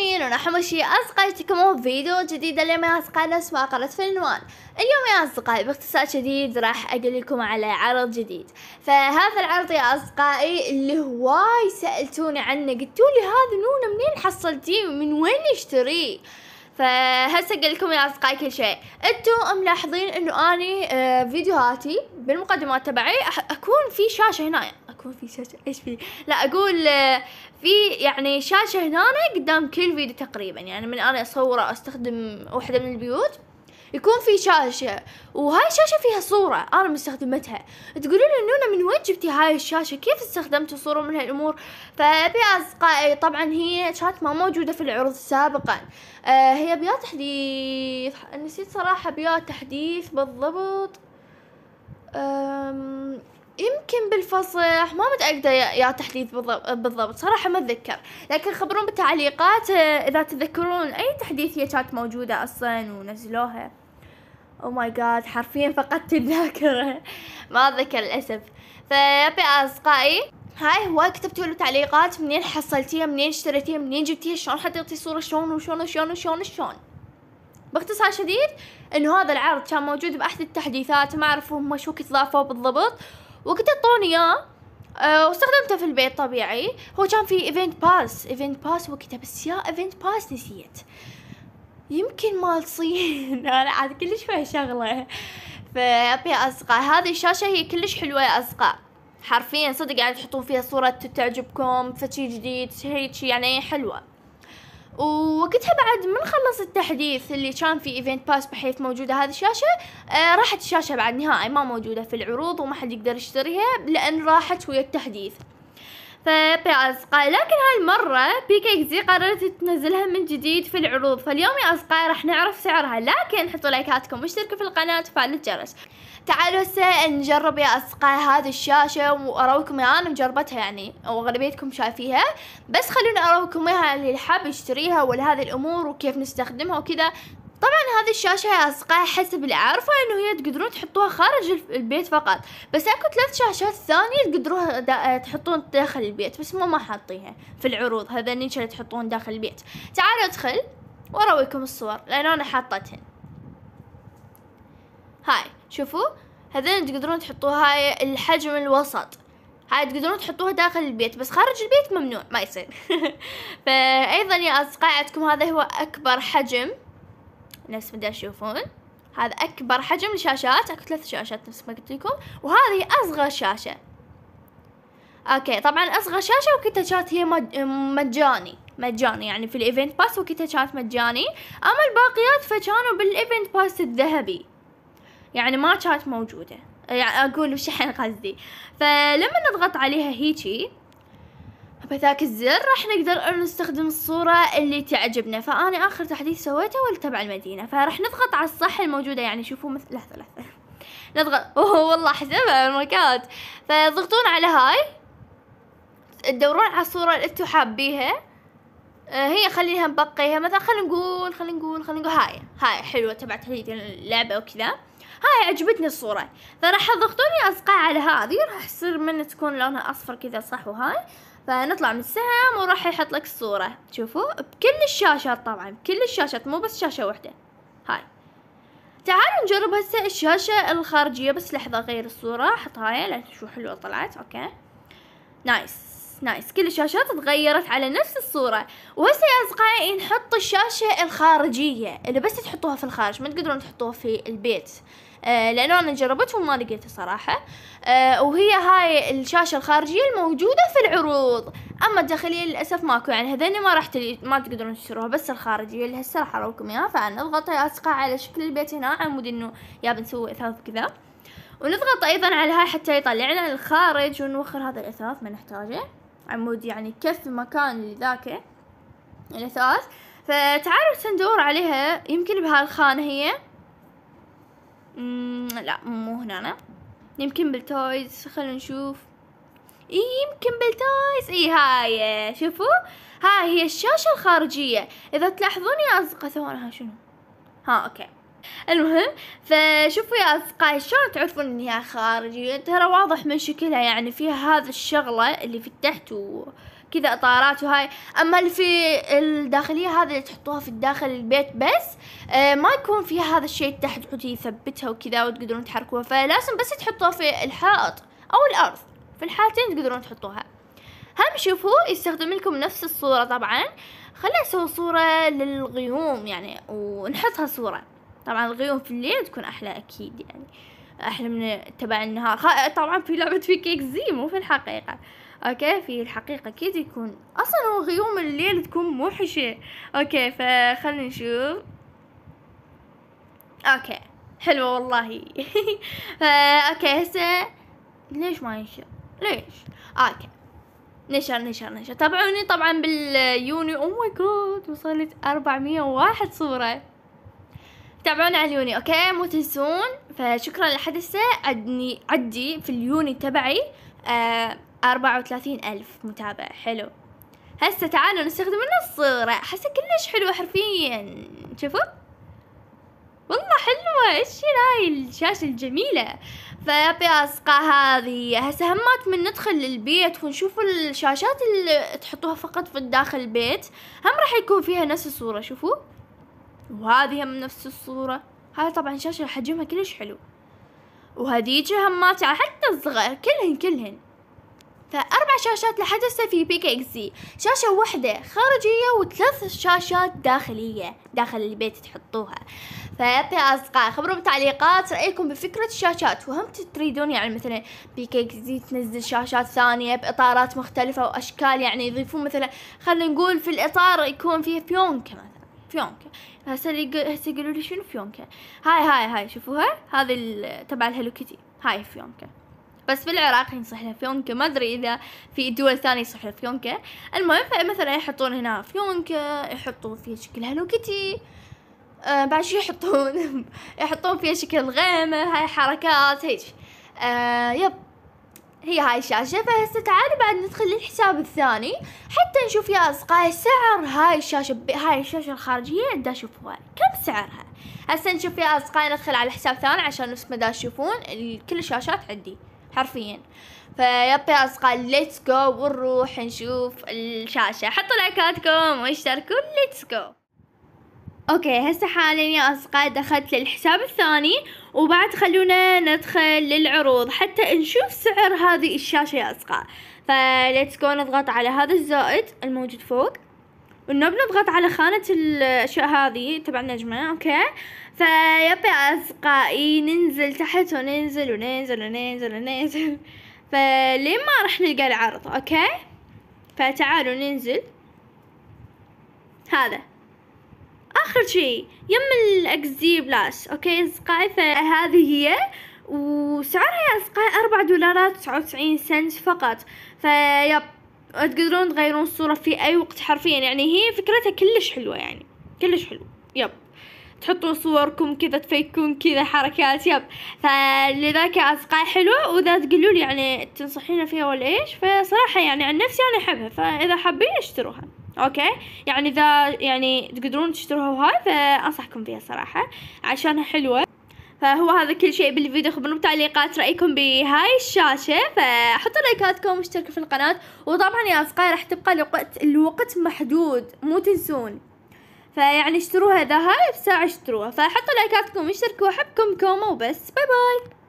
يومين أنا حمشي أصدقائي تكمون فيديو جديد اليوم يا أصدقائي نفس ما قرأت في العنوان اليوم يا أصدقائي باختصار شديد راح أقول لكم على عرض جديد فهذا العرض يا أصدقائي اللي هواي سألتوني عنه قلتولي هذا نونة منين حصلتيه من وين اشتريه فهسه اقول لكم يا اصدقائي كل شيء انتوا ملاحظين انه اني آه، فيديوهاتي بالمقدمات تبعي اكون في شاشه هنا اكون في شاشه ايش في لا اقول آه، في يعني شاشه هنا قدام كل فيديو تقريبا يعني من انا اصوره استخدم واحده من البيوت يكون في شاشة وهاي الشاشة فيها صورة أنا مستخدمتها تقولون لي نونا من وين جبتي هاي الشاشة كيف استخدمت صورة من هالأمور فبيا أصدقائي طبعا هي شات ما موجودة في العروض سابقا آه هي بيا تحديث نسيت صراحة بيا تحديث بالضبط يمكن بالفصح ما متأكدة يا تحديث بالضبط صراحة ما أتذكر لكن خبرون بالتعليقات آه، إذا تذكرون أي تحديث هي كانت موجودة أصلا ونزلوها او ماي جاد حرفيا فقدت الذاكرة ما أتذكر للأسف فيبي أصدقائي هاي هواي كتبتوا له تعليقات منين حصلتيها منين اشتريتيها منين جبتيها شلون حطيتي صورة شلون وشلون وشلون وشلون وشلون باختصار شديد انه هذا العرض كان موجود باحد التحديثات ما اعرف هم شو ضافوه بالضبط وقت اعطوني اياه آه، واستخدمته في البيت طبيعي هو كان في ايفنت باس ايفنت باس وقتها بس يا ايفنت باس نسيت يمكن مال صين انا عاد كلش فيها شغله فابي اصقع هذه الشاشه هي كلش حلوه يا اصقع حرفيا صدق يعني تحطون فيها صورة تعجبكم فشي جديد هيك يعني حلوة ووقتها بعد من خلص التحديث اللي كان في ايفنت باس بحيث موجوده هذه الشاشه آه راحت الشاشه بعد نهائي ما موجوده في العروض وما حد يقدر يشتريها لان راحت ويا التحديث فبي قال لكن بي كي زي قررت تنزلها من جديد في العروض فاليوم يا أصدقائي راح نعرف سعرها لكن حطوا لايكاتكم واشتركوا في القناة وفعلوا الجرس تعالوا هسه نجرب يا اصدقائي هذه الشاشه واراويكم انا مجربتها يعني اغلبيتكم شايفيها بس خلوني اراويكم اياها اللي حاب يشتريها ولهذه الامور وكيف نستخدمها وكذا طبعا هذه الشاشة يا أصدقائي حسب اللي أعرفه إنه هي تقدرون تحطوها خارج البيت فقط بس أكو ثلاث شاشات ثانية تقدروها تحطون داخل البيت بس مو ما حاطيها في العروض هذا النيش اللي تحطون داخل البيت تعالوا أدخل وأراويكم الصور لأن أنا حاطتهن هاي شوفوا هذين تقدرون تحطوها الحجم الوسط هاي تقدرون تحطوها داخل البيت بس خارج البيت ممنوع ما يصير فايضا يا اصدقائي عندكم هذا هو اكبر حجم نفس ما تشوفون هذا اكبر حجم لشاشات اكو ثلاث شاشات نفس ما قلت لكم وهذه اصغر شاشه اوكي طبعا اصغر شاشه وقتها كانت هي مجاني مجاني يعني في الايفنت باس وقتها كانت مجاني اما الباقيات فكانوا بالايفنت باس الذهبي يعني ما كانت موجودة يعني أقول شحن قصدي فلما نضغط عليها هيجي بذاك الزر راح نقدر انه نستخدم الصورة اللي تعجبنا فانا اخر تحديث سويته واللي تبع المدينة فراح نضغط على الصح الموجودة يعني شوفوا مثل لحظة لحظة نضغط اوه والله حسبها المكات oh فضغطون على هاي تدورون على الصورة اللي انتو حابيها آه، هي خليها مبقيها مثلا خلينا نقول خلينا نقول خلينا نقول هاي هاي حلوة تبع تحديث اللعبة وكذا هاي عجبتني الصورة فراح يضغطوني أصقع على هذه راح يصير من تكون لونها أصفر كذا صح وهاي فنطلع من السهم وراح يحط لك الصورة شوفوا بكل الشاشات طبعا بكل الشاشات مو بس شاشة واحدة هاي تعالوا نجرب هسه الشاشة الخارجية بس لحظة غير الصورة حط هاي لان شو حلوة طلعت اوكي نايس نايس كل الشاشات تغيرت على نفس الصورة وهسه يا أصدقائي نحط الشاشة الخارجية اللي بس تحطوها في الخارج ما تقدرون تحطوها في البيت آه، لانه انا جربتهم وما لقيته صراحه آه، وهي هاي الشاشه الخارجيه الموجوده في العروض اما الداخليه للاسف ماكو يعني هذين ما راح تلي... ما تقدرون تشتروها بس الخارجيه اللي هسه راح اراوكم اياها فنضغط الصقع على شكل البيت هنا عمود انه يا بنسوي اثاث كذا ونضغط ايضا على هاي حتى يطلعنا الخارج ونوخر هذا الاثاث ما نحتاجه عمود يعني كف مكان لذاك الاثاث فتعالوا ندور عليها يمكن بهالخانة هي لا مو هنا يمكن بالتويز خلينا نشوف إيه يمكن بالتويز اي هاي شوفوا هاي هي الشاشة الخارجية اذا تلاحظون يا اصدقاء ثواني ها شنو ها اوكي المهم فشوفوا يا اصدقائي شلون تعرفون انها خارجية ترى واضح من شكلها يعني فيها هذا الشغلة اللي في التحت و... كذا اطارات وهاي اما اللي في الداخليه هذا اللي تحطوها في الداخل البيت بس آه، ما يكون فيها هذا الشيء تحت تحطيه يثبتها وكذا وتقدرون تحركوها فلازم بس تحطوها في الحائط او الارض في الحالتين تقدرون تحطوها هم شوفوا يستخدم لكم نفس الصورة طبعا خلينا نسوي صورة للغيوم يعني ونحطها صورة طبعا الغيوم في الليل تكون احلى اكيد يعني احلى من تبع النهار طبعا في لعبة في كيك زي مو في الحقيقة اوكي في الحقيقه اكيد يكون اصلا هو غيوم الليل تكون موحشه اوكي فخلنا نشوف اوكي حلوه والله فا آه، اوكي هسه ليش ما ينشر ليش اوكي نشر نشر نشر تابعوني طبعا باليوني او ماي جاد وصلت 401 صوره تابعوني على اليوني اوكي مو تنسون فشكرا لحد هسه عدني عدي في اليوني تبعي آه أربعة وثلاثين ألف متابع حلو هسه تعالوا نستخدم لنا الصورة أحسها كلش حلوة حرفيا شوفوا والله حلوة ايش هاي الشاشة الجميلة فيا أصقع هذه هسه همات من ندخل للبيت ونشوف الشاشات اللي تحطوها فقط في داخل البيت هم راح يكون فيها نفس الصورة شوفوا وهذه هم نفس الصورة هاي طبعا شاشة حجمها كلش حلو وهذيك همات حتى الصغار كلهن كلهن فأربع شاشات هسه في اكس زي شاشة واحدة خارجية وثلاث شاشات داخلية داخل البيت تحطوها فيا أصدقائي خبروا بالتعليقات رأيكم بفكرة الشاشات وهم تريدون يعني مثلا اكس زي تنزل شاشات ثانية بإطارات مختلفة وأشكال يعني يضيفون مثلا خلينا نقول في الإطار يكون فيه فيونكة مثلا فيونكا هسه هسه يقولوا لي شنو فيونكا هاي هاي هاي شوفوها هذه تبع الهلو كيتي هاي فيونكا بس بالعراق ينصح لها فيونكة ما ادري اذا في دول ثانية يصح لها فيونكة المهم فمثلا يحطون هنا فيونكة يحطون فيها شكل هلو كيتي آه بعد شو يحطون يحطون فيها شكل غيمة هاي حركات هيك آه يب هي هاي الشاشة فهسه تعالوا بعد ندخل للحساب الثاني حتى نشوف يا أصدقائي سعر هاي الشاشة ب... هاي الشاشة الخارجية دا شوفوها كم سعرها هسه نشوف يا أصدقائي ندخل على حساب ثاني عشان نفس ما دا تشوفون كل الشاشات عندي حرفيا فيب يا اصدقاء ليتس جو ونروح نشوف الشاشة حطوا لايكاتكم واشتركوا ليتس جو اوكي هسه حاليا يا اصدقاء دخلت للحساب الثاني وبعد خلونا ندخل للعروض حتى نشوف سعر هذه الشاشة يا اصدقاء فليتس جو نضغط على هذا الزائد الموجود فوق انه بنضغط على خانة الاشياء هذه تبع النجمة اوكي فيب يا اصدقائي ننزل تحت وننزل وننزل وننزل وننزل فلين ما راح نلقى العرض اوكي فتعالوا ننزل هذا اخر شيء يم الاكزي بلاش اوكي اصدقائي فهذه هي وسعرها يا اصدقائي أربعة دولارات وتسعة وتسعين سنت فقط فيب تقدرون تغيرون الصورة في أي وقت حرفيا يعني هي فكرتها كلش حلوة يعني كلش حلو يب تحطون صوركم كذا تفيكون كذا حركات يب فلذاك أصدقاء حلوة وإذا تقولوا لي يعني تنصحينا فيها ولا إيش فصراحة يعني عن نفسي أنا أحبها فإذا حابين اشتروها اوكي يعني اذا يعني تقدرون تشتروها وهاي فانصحكم فيها صراحه عشانها حلوه فهو هذا كل شيء بالفيديو خبروني بتعليقات رايكم بهاي الشاشه فحطوا لايكاتكم واشتركوا في القناه وطبعا يا اصدقائي راح تبقى الوقت الوقت محدود مو تنسون فيعني اشتروها اذا هاي بساعه اشتروها فحطوا لايكاتكم واشتركوا احبكم كومه وبس باي باي